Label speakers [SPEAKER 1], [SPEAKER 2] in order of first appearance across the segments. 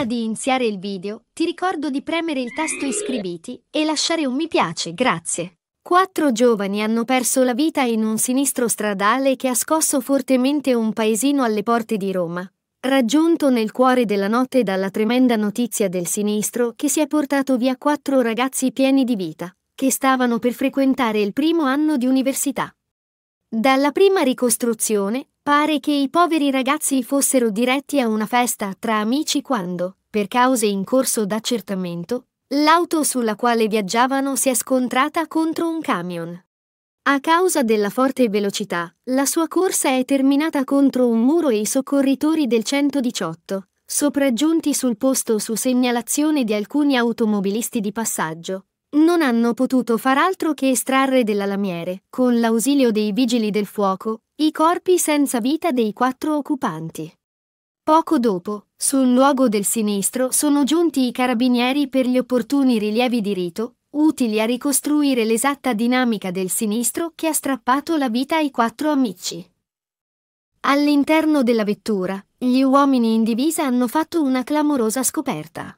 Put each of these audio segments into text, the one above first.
[SPEAKER 1] Prima di iniziare il video, ti ricordo di premere il tasto iscriviti e lasciare un mi piace, grazie. Quattro giovani hanno perso la vita in un sinistro stradale che ha scosso fortemente un paesino alle porte di Roma. Raggiunto nel cuore della notte dalla tremenda notizia del sinistro che si è portato via quattro ragazzi pieni di vita, che stavano per frequentare il primo anno di università. Dalla prima ricostruzione pare che i poveri ragazzi fossero diretti a una festa tra amici quando, per cause in corso d'accertamento, l'auto sulla quale viaggiavano si è scontrata contro un camion. A causa della forte velocità, la sua corsa è terminata contro un muro e i soccorritori del 118, sopraggiunti sul posto su segnalazione di alcuni automobilisti di passaggio, non hanno potuto far altro che estrarre dalla lamiere, con l'ausilio dei vigili del fuoco, i corpi senza vita dei quattro occupanti. Poco dopo, sul luogo del sinistro sono giunti i carabinieri per gli opportuni rilievi di rito, utili a ricostruire l'esatta dinamica del sinistro che ha strappato la vita ai quattro amici. All'interno della vettura, gli uomini in divisa hanno fatto una clamorosa scoperta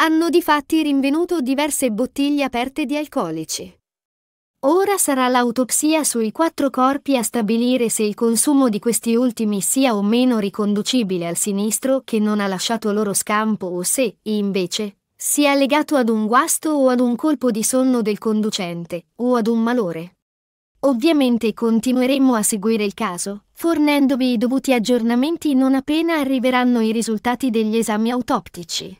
[SPEAKER 1] hanno difatti rinvenuto diverse bottiglie aperte di alcolici. Ora sarà l'autopsia sui quattro corpi a stabilire se il consumo di questi ultimi sia o meno riconducibile al sinistro che non ha lasciato loro scampo o se, invece, sia legato ad un guasto o ad un colpo di sonno del conducente o ad un malore. Ovviamente continueremo a seguire il caso, fornendovi i dovuti aggiornamenti non appena arriveranno i risultati degli esami autoptici.